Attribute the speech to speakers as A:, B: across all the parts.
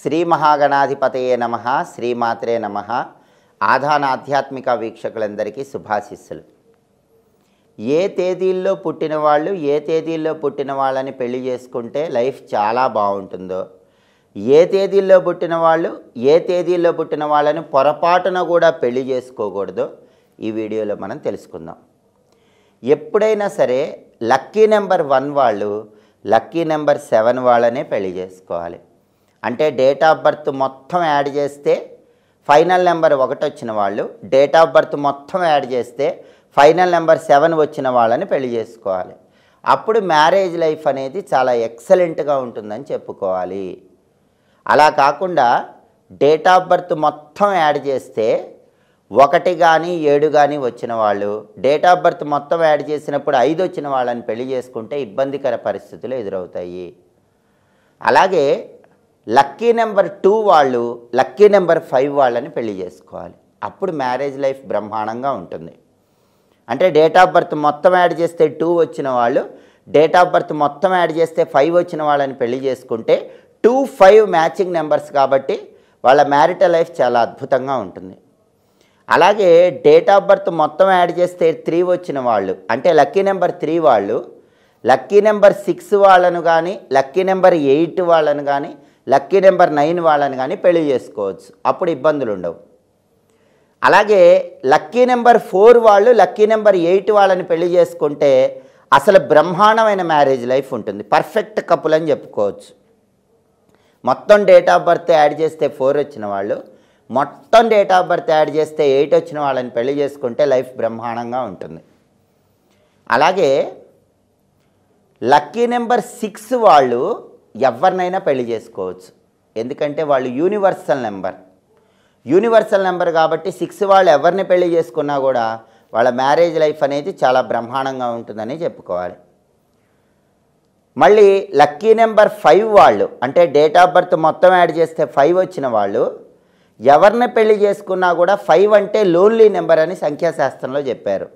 A: శ్రీ మహాగణాధిపతయే నమ శ్రీమాత్రే నమ ఆధాన ఆధ్యాత్మిక వీక్షకులందరికీ శుభాశిస్సులు ఏ తేదీల్లో పుట్టిన వాళ్ళు ఏ తేదీల్లో పుట్టిన వాళ్ళని పెళ్లి చేసుకుంటే లైఫ్ చాలా బాగుంటుందో ఏ తేదీల్లో పుట్టిన వాళ్ళు ఏ తేదీల్లో పుట్టిన వాళ్ళని పొరపాటున కూడా పెళ్లి చేసుకోకూడదు ఈ వీడియోలో మనం తెలుసుకుందాం ఎప్పుడైనా సరే లక్కీ నెంబర్ వన్ వాళ్ళు లక్కీ నెంబర్ సెవెన్ వాళ్ళనే పెళ్లి చేసుకోవాలి అంటే డేట్ ఆఫ్ బర్త్ మొత్తం యాడ్ చేస్తే ఫైనల్ నెంబర్ ఒకటి వచ్చిన వాళ్ళు డేట్ ఆఫ్ బర్త్ మొత్తం యాడ్ చేస్తే ఫైనల్ నెంబర్ సెవెన్ వచ్చిన వాళ్ళని పెళ్లి చేసుకోవాలి అప్పుడు మ్యారేజ్ లైఫ్ అనేది చాలా ఎక్సలెంట్గా ఉంటుందని చెప్పుకోవాలి అలా కాకుండా డేట్ ఆఫ్ బర్త్ మొత్తం యాడ్ చేస్తే ఒకటి కానీ ఏడు కానీ వచ్చిన వాళ్ళు డేట్ ఆఫ్ బర్త్ మొత్తం యాడ్ చేసినప్పుడు ఐదు వచ్చిన వాళ్ళని పెళ్లి చేసుకుంటే ఇబ్బందికర పరిస్థితులు ఎదురవుతాయి అలాగే లక్కీ నెంబర్ టూ వాళ్ళు లక్కీ నెంబర్ ఫైవ్ వాళ్ళని పెళ్లి చేసుకోవాలి అప్పుడు మ్యారేజ్ లైఫ్ బ్రహ్మాండంగా ఉంటుంది అంటే డేట్ ఆఫ్ బర్త్ మొత్తం యాడ్ చేస్తే టూ వచ్చిన వాళ్ళు డేట్ ఆఫ్ బర్త్ మొత్తం యాడ్ చేస్తే ఫైవ్ వచ్చిన వాళ్ళని పెళ్లి చేసుకుంటే టూ ఫైవ్ మ్యాచింగ్ నెంబర్స్ కాబట్టి వాళ్ళ మ్యారిటల్ లైఫ్ చాలా అద్భుతంగా ఉంటుంది అలాగే డేట్ ఆఫ్ బర్త్ మొత్తం యాడ్ చేస్తే త్రీ వచ్చిన వాళ్ళు అంటే లక్కీ నెంబర్ త్రీ వాళ్ళు లక్కీ నెంబర్ సిక్స్ వాళ్ళను కానీ లక్కీ నెంబర్ ఎయిట్ వాళ్ళను కానీ లక్కీ నెంబర్ నైన్ వాళ్ళని కానీ పెళ్లి చేసుకోవచ్చు అప్పుడు ఇబ్బందులు ఉండవు అలాగే లక్కీ నెంబర్ ఫోర్ వాళ్ళు లక్కీ నెంబర్ ఎయిట్ వాళ్ళని పెళ్లి చేసుకుంటే అసలు బ్రహ్మాండమైన మ్యారేజ్ లైఫ్ ఉంటుంది పర్ఫెక్ట్ కపుల్ అని చెప్పుకోవచ్చు మొత్తం డేట్ ఆఫ్ బర్త్ యాడ్ చేస్తే ఫోర్ వచ్చిన వాళ్ళు మొత్తం డేట్ ఆఫ్ బర్త్ యాడ్ చేస్తే ఎయిట్ వచ్చిన వాళ్ళని పెళ్లి చేసుకుంటే లైఫ్ బ్రహ్మాండంగా ఉంటుంది అలాగే లక్కీ నెంబర్ సిక్స్ వాళ్ళు ఎవరినైనా పెళ్లి చేసుకోవచ్చు ఎందుకంటే వాళ్ళు యూనివర్సల్ నెంబర్ యూనివర్సల్ నెంబర్ కాబట్టి సిక్స్ వాళ్ళు ఎవరిని పెళ్లి చేసుకున్నా కూడా వాళ్ళ మ్యారేజ్ లైఫ్ అనేది చాలా బ్రహ్మాండంగా ఉంటుందని చెప్పుకోవాలి మళ్ళీ లక్కీ నెంబర్ ఫైవ్ వాళ్ళు అంటే డేట్ ఆఫ్ బర్త్ మొత్తం యాడ్ చేస్తే ఫైవ్ వచ్చిన వాళ్ళు ఎవరిని పెళ్లి చేసుకున్నా కూడా ఫైవ్ అంటే లోన్లీ నెంబర్ అని సంఖ్యాశాస్త్రంలో చెప్పారు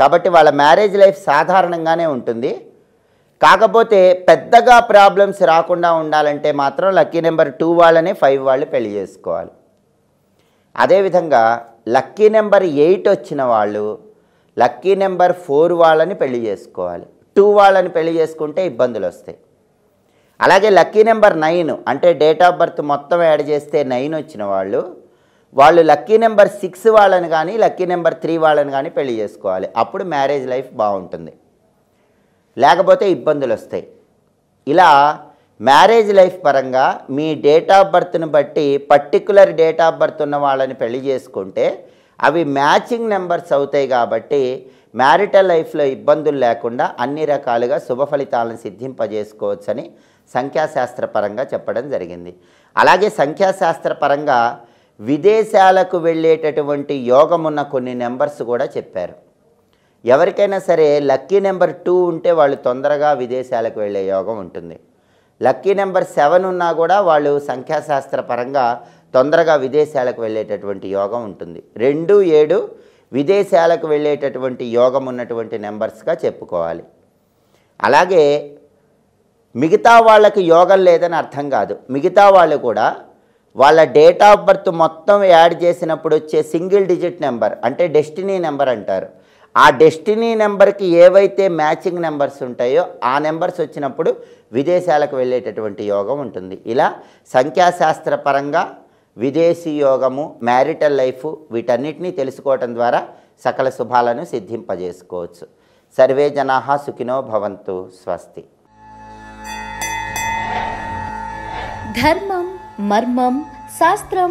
A: కాబట్టి వాళ్ళ మ్యారేజ్ లైఫ్ సాధారణంగానే ఉంటుంది కాకపోతే పెద్దగా ప్రాబ్లమ్స్ రాకుండా ఉండాలంటే మాత్రం లక్కీ నెంబర్ టూ వాళ్ళని ఫైవ్ వాళ్ళు పెళ్లి చేసుకోవాలి అదేవిధంగా లక్కీ నెంబర్ ఎయిట్ వచ్చిన వాళ్ళు లక్కీ నెంబర్ ఫోర్ వాళ్ళని పెళ్లి చేసుకోవాలి టూ వాళ్ళని పెళ్లి చేసుకుంటే ఇబ్బందులు వస్తాయి అలాగే లక్కీ నెంబర్ నైన్ అంటే డేట్ ఆఫ్ బర్త్ మొత్తం యాడ్ చేస్తే నైన్ వచ్చిన వాళ్ళు వాళ్ళు లక్కీ నెంబర్ సిక్స్ వాళ్ళని కానీ లక్కీ నెంబర్ త్రీ వాళ్ళని కానీ పెళ్లి చేసుకోవాలి అప్పుడు మ్యారేజ్ లైఫ్ బాగుంటుంది లేకపోతే ఇబ్బందులు వస్తాయి ఇలా మ్యారేజ్ లైఫ్ పరంగా మీ డేట్ ఆఫ్ బర్త్ని బట్టి పర్టికులర్ డేట్ ఆఫ్ బర్త్ ఉన్న వాళ్ళని పెళ్లి చేసుకుంటే అవి మ్యాచింగ్ నెంబర్స్ అవుతాయి కాబట్టి మ్యారిటల్ లైఫ్లో ఇబ్బందులు లేకుండా అన్ని రకాలుగా శుభ ఫలితాలను సిద్ధింపజేసుకోవచ్చని సంఖ్యాశాస్త్రపరంగా చెప్పడం జరిగింది అలాగే సంఖ్యాశాస్త్రపరంగా విదేశాలకు వెళ్ళేటటువంటి యోగమున్న కొన్ని నెంబర్స్ కూడా చెప్పారు ఎవరికైనా సరే లక్కీ నెంబర్ టూ ఉంటే వాళ్ళు తొందరగా విదేశాలకు వెళ్ళే యోగం ఉంటుంది లక్కీ నెంబర్ సెవెన్ ఉన్నా కూడా వాళ్ళు సంఖ్యాశాస్త్ర పరంగా తొందరగా విదేశాలకు వెళ్ళేటటువంటి యోగం ఉంటుంది రెండు ఏడు విదేశాలకు వెళ్ళేటటువంటి యోగం ఉన్నటువంటి నెంబర్స్గా చెప్పుకోవాలి అలాగే మిగతా వాళ్ళకి యోగం లేదని అర్థం కాదు మిగతా వాళ్ళు కూడా వాళ్ళ డేట్ ఆఫ్ బర్త్ మొత్తం యాడ్ చేసినప్పుడు వచ్చే సింగిల్ డిజిట్ నెంబర్ అంటే డెస్టినీ నెంబర్ అంటారు ఆ డెస్టినీ నెంబర్కి ఏవైతే మ్యాచింగ్ నెంబర్స్ ఉంటాయో ఆ నెంబర్స్ వచ్చినప్పుడు విదేశాలకు వెళ్ళేటటువంటి యోగం ఉంటుంది ఇలా సంఖ్యాశాస్త్ర పరంగా విదేశీ యోగము మ్యారిటల్ లైఫ్ వీటన్నిటినీ తెలుసుకోవటం ద్వారా సకల శుభాలను సిద్ధింపజేసుకోవచ్చు సర్వే జనా సుఖినో భవంతు స్వస్తి ధర్మం మర్మం శాస్త్రం